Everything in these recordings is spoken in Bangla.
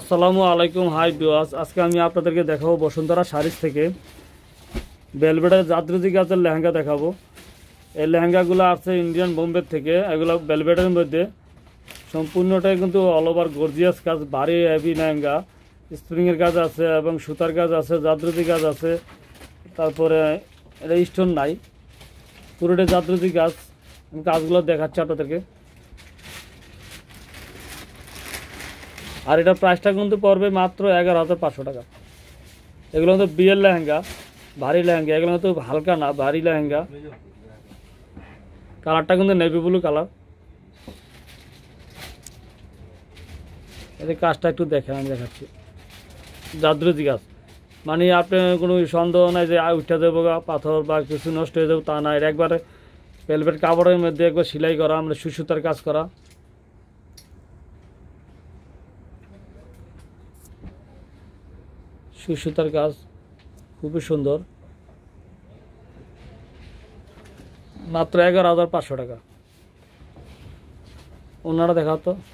আসসালামু আলাইকুম হাই বিওয়াস আজকে আমি আপনাদেরকে দেখাবো বসুন্ধরা শাড়ির থেকে বেলবেটের জাতরুজি গাছের লেহেঙ্গা দেখাবো এই লেহেঙ্গাগুলো আসছে ইন্ডিয়ান বোম্বে থেকে এগুলো বেলবেটের মধ্যে সম্পূর্ণটাই কিন্তু অল ওভার গর্জিয়াস কাজ ভারী হ্যাভি লেহেঙ্গা স্প্রিংয়ের কাজ আছে এবং সুতার কাজ আছে জাতরুজি কাজ আছে তারপরে এটা স্টোন নাই পুরোটাই জাতরুজি গাছ আমি কাজগুলো দেখাচ্ছি আপনাদেরকে আর এটার প্রাইসটা কিন্তু পড়বে মাত্র এগারো হাজার পাঁচশো টাকা এগুলো হয়তো বিয়ের লেহেঙ্গা ভারী লেহেঙ্গা এগুলো হয়তো হালকা না ভারী লেহেঙ্গা কালারটা কিন্তু নেভি ব্লু কালার এদের কাজটা একটু দেখেন আমি দেখাচ্ছি জাদ্রুতি গাছ মানে আপনার কোনো সন্দেহ নাই যে উঠে দেবো পাথর বা কিছু নষ্ট হয়ে যাবো তা না এর একবারে পেলভেট কাপড়ের মধ্যে একবার সেলাই করা আমরা সুসুতার কাজ করা সুসুতার কাজ খুবই সুন্দর মাত্র এগারো হাজার পাঁচশো টাকা ওনারা দেখাতো ওনারা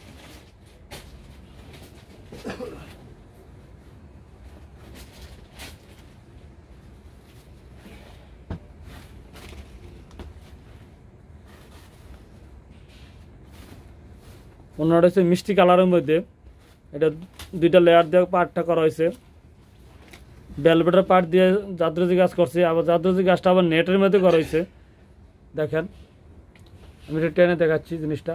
অন্যটা হচ্ছে মিষ্টি কালারের মধ্যে এটা দুইটা লেয়ার দিয়ে পাটটা করা হয়েছে বেলবেটার পাট দিয়ে জাদ্রজি গাছ করছি আবার জাদ্রজি গাছটা আবার নেটের মধ্যে করাইছে দেখেন আমি এটা টেনে দেখাচ্ছি জিনিসটা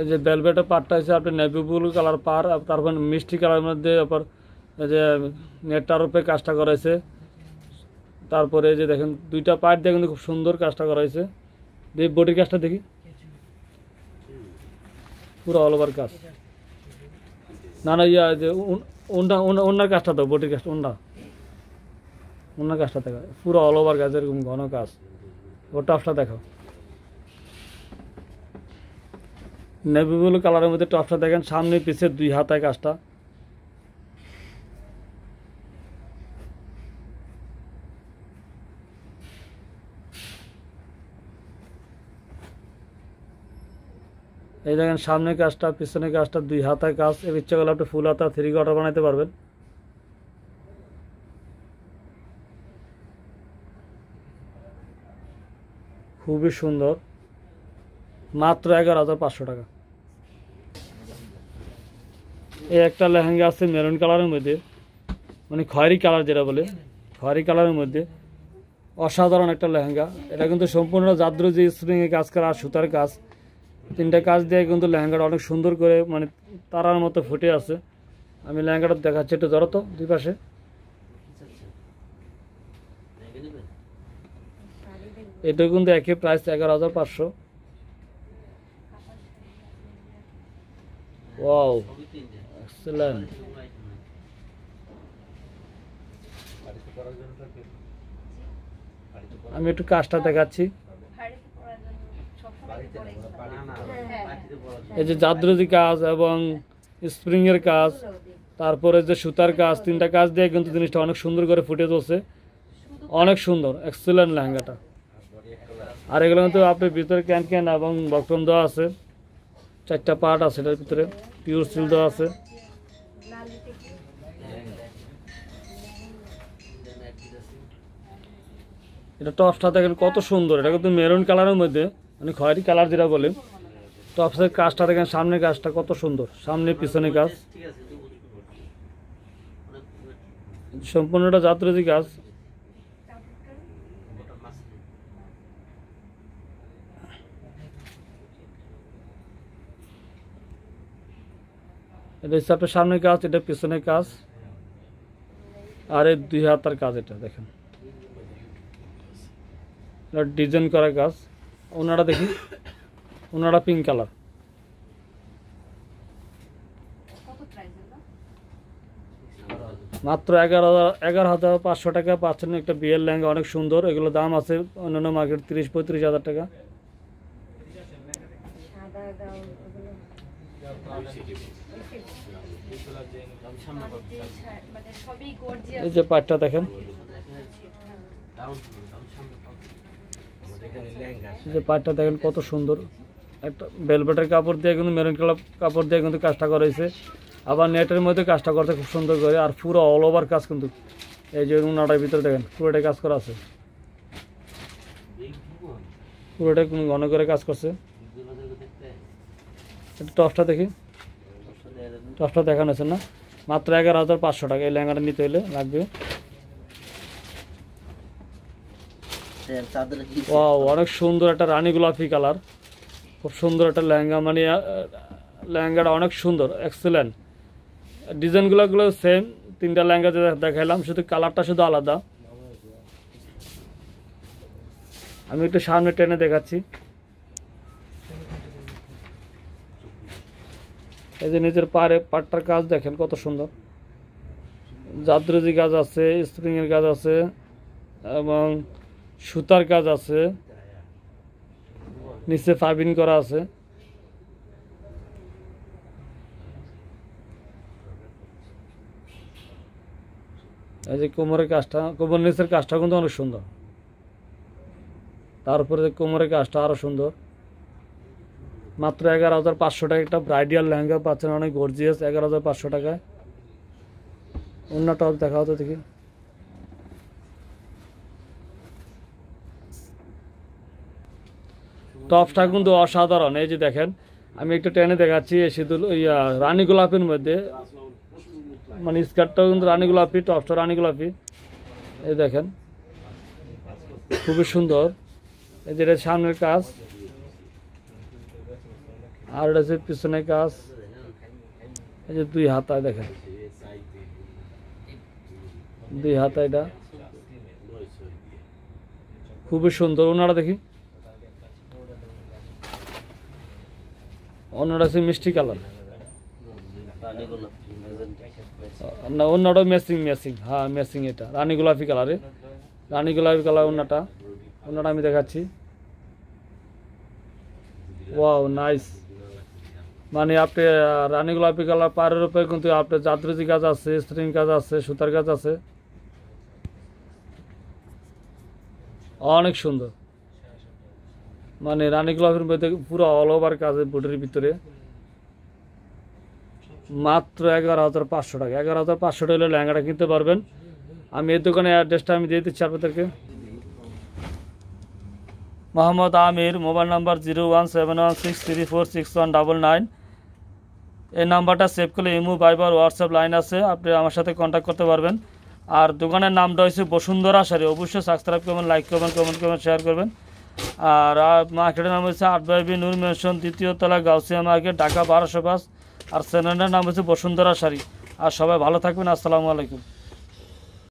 এই যে বেলবেটের পাটটা হচ্ছে আপনি নেভি ব্লু কালার পার তারপর মিষ্টি কালারের মধ্যে আবার যে নেটটার উপরে কাজটা করাইছে তারপরে যে দেখেন দুইটা পার্ট দিয়ে খুব সুন্দর কাজটা করাইছে দেব বডির গাছটা দেখি পুরো অল ওভার গাছ না না ইয়া যে ওন্ডা ওনার গাছটা তো বটির গাছ ওন্ডা ওনার গাছটা দেখা পুরো অল ওভার গাছ এরকম ঘন গাছ ও টপসটা দেখাও নেভি ব্লু কালারের মধ্যে টপসটা দেখেন সামনে পিছিয়ে দুই হাতায় কাজটা এই দেখেন সামনে কাজটা পিছনে কাজটা দুই হাতায় কাজ এর ইচ্ছা করলে আপনি ফুল হাতা থ্রি কোয়ার্টার বানাইতে পারবেন খুবই সুন্দর মাত্র এগারো হাজার পাঁচশো টাকা এই একটা লেহেঙ্গা আছে মেরুন কালারের মধ্যে মানে খয়েরি কালার যেটা বলে খয়েরি কালারের মধ্যে অসাধারণ একটা লেহেঙ্গা এটা কিন্তু সম্পূর্ণ জাদ্র যে স্প্রিংয়ে কাজ করা সুতার কাজ তিনটা কাজ দিয়ে কিন্তু লেহেঙ্গাটা অনেক সুন্দর করে মানে তারার মতো ফুটে আছে আমি লেহেঙ্গাটা দেখাচ্ছি একটু তো দুই পাশে এটা কিন্তু একই প্রাইস এগারো হাজার পাঁচশো ওয়াও আমি একটু কাজটা দেখাচ্ছি হ্যাঁ, হ্যাঁ। এই যে জাদ্রদি কাজ এবং স্প্রিংয়ের কাজ তারপরে যে সুতার কাজ তিনটা কাজ দিয়ে কিন্তু জিনিসটা অনেক সুন্দর করে ফুটে তুলছে অনেক সুন্দর এক্সেলেন্ট লেহেঙ্গাটা আর এগুলো কিন্তু আপনি ভিতরে ক্যান ক্যান এবং বক্রম দেওয়া আছে চারটা পার্ট আছে এটার ভিতরে পিওর সিল দেওয়া আছে এটা টপসটা দেখেন কত সুন্দর এটা কিন্তু মেরুন কালারের মধ্যে মানে খয়েরি কালার যেটা বলে অফিসের কাজটা দেখেন সামনে কাজটা কত সুন্দর সামনে পিছনে কাজ সম্পূর্ণটা যাত্রী কাজ এটা হচ্ছে সামনে কাজ এটা পিছনের কাজ আর এই দুই হাতার কাজ এটা দেখেন ডিজাইন করা কাজ ওনারা দেখি ওনারা পিঙ্ক কালার মাত্র এগারো হাজার এগারো হাজার পাঁচশো টাকা পাচ্ছেন একটা বিয়ের লেহেঙ্গা অনেক সুন্দর এগুলো দাম আছে অন্যান্য মার্কেট তিরিশ পঁয়ত্রিশ হাজার টাকা মানে এই যে পাটটা দেখেন হ্যাঁ। যে পাটটা দেখেন কত সুন্দর একটা বেলবেটের কাপড় দিয়ে কিন্তু মেরুন কালার কাপড় দিয়ে কিন্তু কাজটা হয়েছে আবার নেটের মধ্যে কাজটা করতে খুব সুন্দর করে আর পুরো অল ওভার কাজ কিন্তু এই যে উনাটার ভিতরে দেখেন পুরোটাই কাজ করা আছে পুরোটাই কোনো ঘন করে কাজ করছে টপটা দেখি টপটা দেখানো আছে না মাত্র এগারো হাজার পাঁচশো টাকা এই লেহেঙ্গাটা নিতে হলে লাগবে ওয়াও হ্যাঁ, অনেক সুন্দর একটা রানী গোলাপি কালার খুব সুন্দর একটা লেহেঙ্গা মানে লেহেঙ্গাটা অনেক সুন্দর এক্সেলেন্ট ডিজাইনগুলোগুলো সেম তিনটা লেহেঙ্গা দেখাইলাম শুধু কালারটা শুধু আলাদা আমি একটু সামনে টেনে দেখাচ্ছি এই যে নিজের পাড়ে পাটটার কাজ দেখেন কত সুন্দর জাদ্রজি গাছ আছে স্প্রিংয়ের গাছ আছে এবং সুতার কাজ আছে নিচে ফাইবিন করা আছে এই যে কোমরের কাজটা কোমর নিচের কাজটা কিন্তু অনেক সুন্দর তারপরে যে কোমরের কাজটা আরও সুন্দর মাত্র এগারো হাজার পাঁচশো টাকা একটা ব্রাইডিয়াল লেহেঙ্গা পাচ্ছেন অনেক গর্জিয়াস এগারো হাজার পাঁচশো টাকায় অন্য টপ দেখা হতো দেখি টপটা কিন্তু অসাধারণ এই যে দেখেন আমি একটু টেনে দেখাচ্ছি এই সিঁদুর ইয়া রানী গোলাপির মধ্যে মানে স্কার্টটাও কিন্তু রানী গোলাপি টপটা রানী গোলাপি এই দেখেন খুবই সুন্দর এই যেটা সামনের কাজ আর এটা হচ্ছে পিছনের কাজ এই যে দুই হাতায় দেখেন দুই হাতায় এটা খুবই সুন্দর ওনারা দেখি অন্যটা আছে মিষ্টি কালার না অন্যটা মেসিং মেসিং হ্যাঁ মেসিং এটা রানী গোলাপি কালারে রানী গোলাপি কালার অন্যটা অন্যটা আমি দেখাচ্ছি ওয়াও নাইস মানে আপনি রানী গোলাপি কালার পাড়ের উপরে কিন্তু আপনার জাতরুজি গাছ আছে স্ত্রিং গাছ আছে সুতার গাছ আছে অনেক সুন্দর মানে রানী ক্লাবের মধ্যে পুরো অল ওভার কাজে বোর্ডের ভিতরে মাত্র এগারো হাজার পাঁচশো টাকা এগারো হাজার পাঁচশো টাকা হলে ল্যাঙ্গাটা কিনতে পারবেন আমি এই দোকানে অ্যাড্রেসটা আমি দিয়ে দিচ্ছি আপনাদেরকে Mohammad Amir mobile number zero one seven one six three four six one double nine এই নাম্বারটা সেভ করলে ইমো বাইবার হোয়াটসঅ্যাপ লাইন আছে আপনি আমার সাথে কন্ট্যাক্ট করতে পারবেন আর দোকানের নামটা হয়েছে বসুন্ধরা সারি অবশ্যই সাবস্ক্রাইব করবেন লাইক করবেন কমেন্ট করবেন শেয়ার করবেন আর মার্কেটের নাম হচ্ছে আটবাই বি নূর মেনশন দ্বিতীয় তলা গাউসিয়া মার্কেট ঢাকা বারোশো পাঁচ আর সেনান্ডার নাম হচ্ছে বসুন্ধরা শাড়ি আর সবাই ভালো থাকবেন আসসালামু আলাইকুম